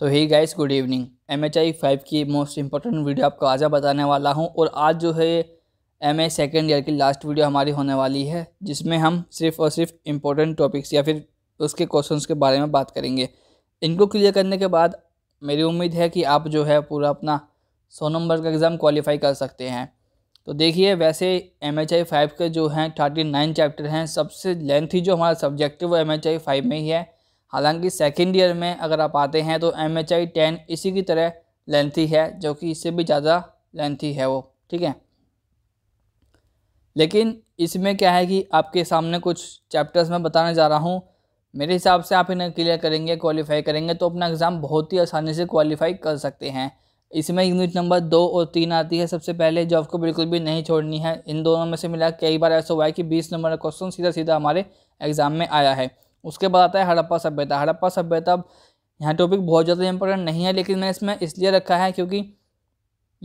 तो hi guys good evening M H I five की most important video आपको आज बताने वाला हूँ और आज जो है एम ए सेकेंड ईयर की लास्ट वीडियो हमारी होने वाली है जिसमें हम सिर्फ और सिर्फ इम्पोर्टेंट टॉपिक्स या फिर उसके क्वेश्चन के बारे में बात करेंगे इनको क्लियर करने के बाद मेरी उम्मीद है कि आप जो है पूरा अपना सौ नंबर का एग्ज़ाम क्वालिफाई कर सकते हैं तो देखिए वैसे एम एच आई फाइव के जो हैं थर्टी नाइन चैप्टर हैं सबसे लेंथी जो हमारा सब्जेक्ट है वो एम एच आई फाइव में ही है हालांकि सेकेंड ईयर में अगर आप आते हैं तो एम एच आई टेन इसी की तरह लेंथी है जो कि इससे भी ज़्यादा लेंथी है वो ठीक है लेकिन इसमें क्या है कि आपके सामने कुछ चैप्टर्स मैं बताने जा रहा हूँ मेरे हिसाब से आप इन्हें क्लियर करेंगे क्वालिफाई करेंगे तो अपना एग्ज़ाम बहुत ही आसानी से क्वालिफाई कर सकते हैं इसमें यूनिट नंबर दो और तीन आती है सबसे पहले जो आपको बिल्कुल भी नहीं छोड़नी है इन दोनों में से मिला कई बार ऐसा हुआ है कि बीस नंबर का क्वेश्चन सीधा सीधा हमारे एग्ज़ाम में आया है उसके बाद आता है हड़प्पा सभ्यता हड़प्पा सभ्यता यहाँ टॉपिक बहुत ज़्यादा इंपॉर्टेंट नहीं है लेकिन मैंने इसमें इसलिए रखा है क्योंकि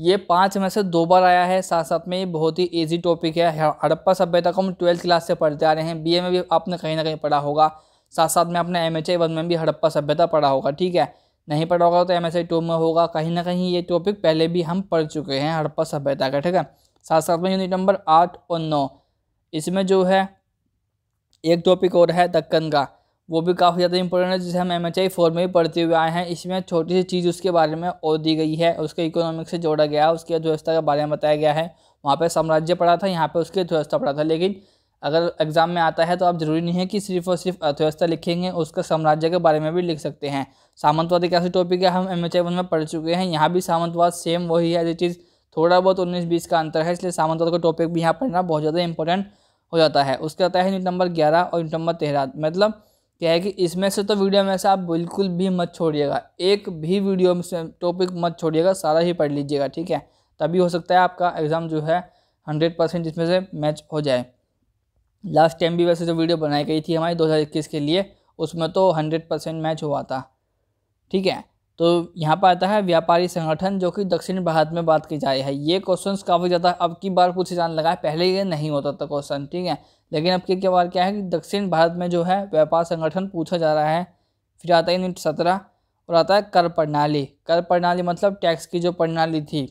ये पाँच में से दो बार आया है साथ साथ में ये बहुत ही इजी टॉपिक है हड़प्पा सभ्यता को हम ट्वेल्थ क्लास से पढ़ते आ रहे हैं बीए में भी आपने कहीं ना कहीं पढ़ा होगा साथ साथ में आपने एम एच वन में भी हड़प्पा सभ्यता पढ़ा होगा ठीक है नहीं पढ़ा होगा तो एम एस टू में होगा कहीं ना कहीं ये टॉपिक पहले भी हम पढ़ चुके हैं हड़प्पा सभ्यता का ठीक है साथ साथ में यूनिट नंबर आठ और नौ इसमें जो है एक टॉपिक और है दक्कन का वो भी काफ़ी ज़्यादा इंपॉर्टेंट है जिसे हम एम एच आई फोर में भी पढ़ते हुए आए हैं इसमें छोटी सी चीज़ उसके बारे में और दी गई है उसके इकोनॉमिक से जोड़ा गया है उसकी अर्थव्यवस्था के बारे में बताया गया है वहाँ पर साम्राज्य पढ़ा था यहाँ पर उसकी अर्थव्यवस्था पढ़ा था लेकिन अगर एग्ज़ाम में आता है तो आप ज़रूरी नहीं है कि सिर्फ और सिर्फ अर्थव्यवस्था लिखेंगे उसका साम्राज्य के बारे में भी लिख सकते हैं सामंतवाद एक ऐसी टॉपिक है हम एम एच आई वन में पढ़ चुके हैं यहाँ भी सामंतवाद सेम वही है ये चीज़ थोड़ा बहुत उन्नीस बीस का अंतर है इसलिए सामंतवाद का टॉपिक भी यहाँ पढ़ना बहुत ज़्यादा इंपॉर्टेंट हो जाता है उसके आता है यूनिट नंबर ग्यारह और यूनिट नंबर तेरह मतलब क्या है कि इसमें से तो वीडियो में से आप बिल्कुल भी मत छोड़िएगा एक भी वीडियो में से टॉपिक मत छोड़िएगा सारा ही पढ़ लीजिएगा ठीक है तभी हो सकता है आपका एग्ज़ाम जो है हंड्रेड परसेंट इसमें से मैच हो जाए लास्ट टाइम भी वैसे जो वीडियो बनाई गई थी हमारी 2021 के लिए उसमें तो हंड्रेड परसेंट मैच हुआ था ठीक है तो यहाँ पर आता है व्यापारी संगठन जो कि दक्षिण भारत में बात की जाए है ये क्वेश्चन काफ़ी ज़्यादा अब की बार पूछे जाने लगा है पहले ये नहीं होता था क्वेश्चन ठीक है लेकिन अब की बार क्या है कि दक्षिण भारत में जो है व्यापार संगठन पूछा जा रहा है फिर आता है यूनिट सत्रह और आता है कर प्रणाली कर प्रणाली मतलब टैक्स की जो प्रणाली थी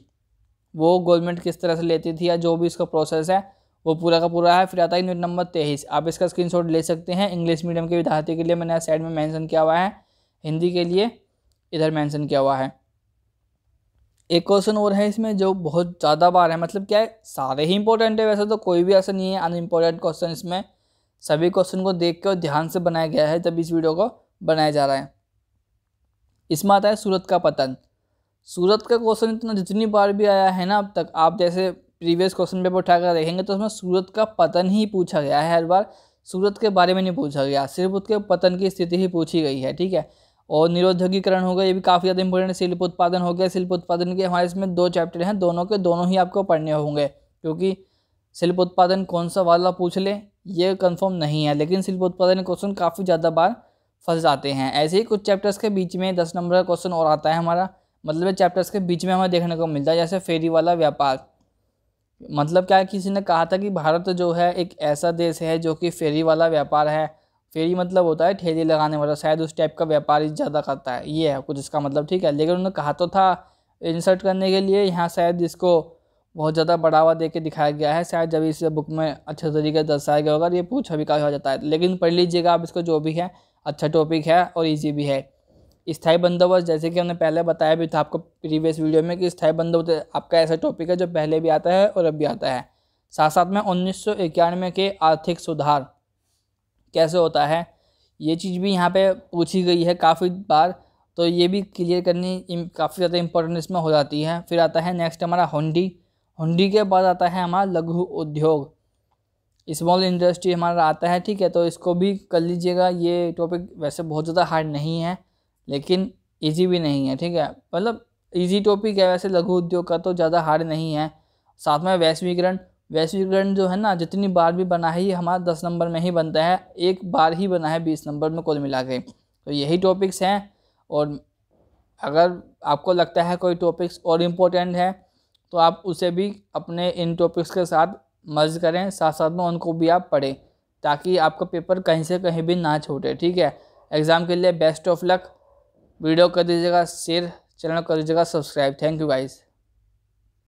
वो गवर्नमेंट किस तरह से लेती थी या जो भी इसका प्रोसेस है वो पूरा का पूरा है फिर आता है यूनिट नंबर तेईस आप इसका स्क्रीनशॉट ले सकते हैं इंग्लिश मीडियम के विद्यार्थी के लिए मैंने साइड में मेंशन किया हुआ है हिंदी के लिए इधर मेंशन किया हुआ है एक क्वेश्चन और है इसमें जो बहुत ज़्यादा बार है मतलब क्या है सारे ही इंपॉर्टेंट है वैसे तो कोई भी ऐसा नहीं है अनइम्पॉर्टेंट क्वेश्चन इसमें सभी क्वेश्चन को देख के और ध्यान से बनाया गया है जब इस वीडियो को बनाया जा रहा है इसमें आता है सूरत का पतन सूरत का क्वेश्चन इतना जितनी बार भी आया है ना अब तक आप जैसे प्रीवियस क्वेश्चन पेपर उठाकर देखेंगे तो उसमें सूरत का पतन ही पूछा गया है हर बार सूरत के बारे में नहीं पूछा गया सिर्फ उसके पतन की स्थिति ही पूछी गई है ठीक है और निरोधकीकरण हो गया ये भी काफ़ी ज़्यादा इंपॉर्टेंट शिल्प उत्पादन हो गया शिल्प उत्पादन के हमारे इसमें दो चैप्टर हैं दोनों के दोनों ही आपको पढ़ने होंगे क्योंकि शिल्प उत्पादन कौन सा वाला पूछ ले ये कंफर्म नहीं है लेकिन शिल्प उत्पादन क्वेश्चन काफ़ी ज़्यादा बार फंस जाते हैं ऐसे ही कुछ चैप्टर्स के बीच में दस नंबर का क्वेश्चन और आता है हमारा मतलब चैप्टर्स के बीच में हमें देखने को मिलता है जैसे फेरी वाला व्यापार मतलब क्या है किसी ने कहा था कि भारत जो है एक ऐसा देश है जो कि फेरी वाला व्यापार है फेरी मतलब होता है ठेली लगाने वाला शायद उस टाइप का व्यापारी ज़्यादा करता है ये है कुछ इसका मतलब ठीक है लेकिन उन्होंने कहा तो था इंसर्ट करने के लिए यहाँ शायद इसको बहुत ज़्यादा बढ़ावा दे के दिखाया गया है शायद जब इस बुक में अच्छे तरीके से दर्शाया गया होगा ये पूछ छवि कहा हो जाता है लेकिन पढ़ लीजिएगा आप इसको जो भी है अच्छा टॉपिक है और ईजी भी है स्थाई बंदोबस्त जैसे कि हमने पहले बताया भी था आपको प्रीवियस वीडियो में कि स्थाई बंदोबस्त आपका ऐसा टॉपिक है जो पहले भी आता है और अब भी आता है साथ साथ में उन्नीस के आर्थिक सुधार कैसे होता है ये चीज़ भी यहाँ पे पूछी गई है काफ़ी बार तो ये भी क्लियर करनी काफ़ी ज़्यादा इंपॉर्टेंट इसमें हो जाती है फिर आता है नेक्स्ट हमारा हुंडी हुंडी के बाद आता है हमारा लघु उद्योग स्मॉल इंडस्ट्री हमारा आता है ठीक है तो इसको भी कर लीजिएगा ये टॉपिक वैसे बहुत ज़्यादा हार्ड नहीं है लेकिन ईजी भी नहीं है ठीक है मतलब ईजी टॉपिक है वैसे लघु उद्योग का तो ज़्यादा हार्ड नहीं है साथ में वैश्वीकरण वैश्वीकरण जो है ना जितनी बार भी बना है ये हमारा दस नंबर में ही बनता है एक बार ही बना है बीस नंबर में कुल मिला के तो यही टॉपिक्स हैं और अगर आपको लगता है कोई टॉपिक्स और इम्पोर्टेंट है तो आप उसे भी अपने इन टॉपिक्स के साथ मर्ज करें साथ साथ में उनको भी आप पढ़ें ताकि आपका पेपर कहीं से कहीं भी ना छूटे ठीक है एग्ज़ाम के लिए बेस्ट ऑफ लक वीडियो कर दीजिएगा शेयर चैनल कर दीजिएगा सब्सक्राइब थैंक यू गाइज़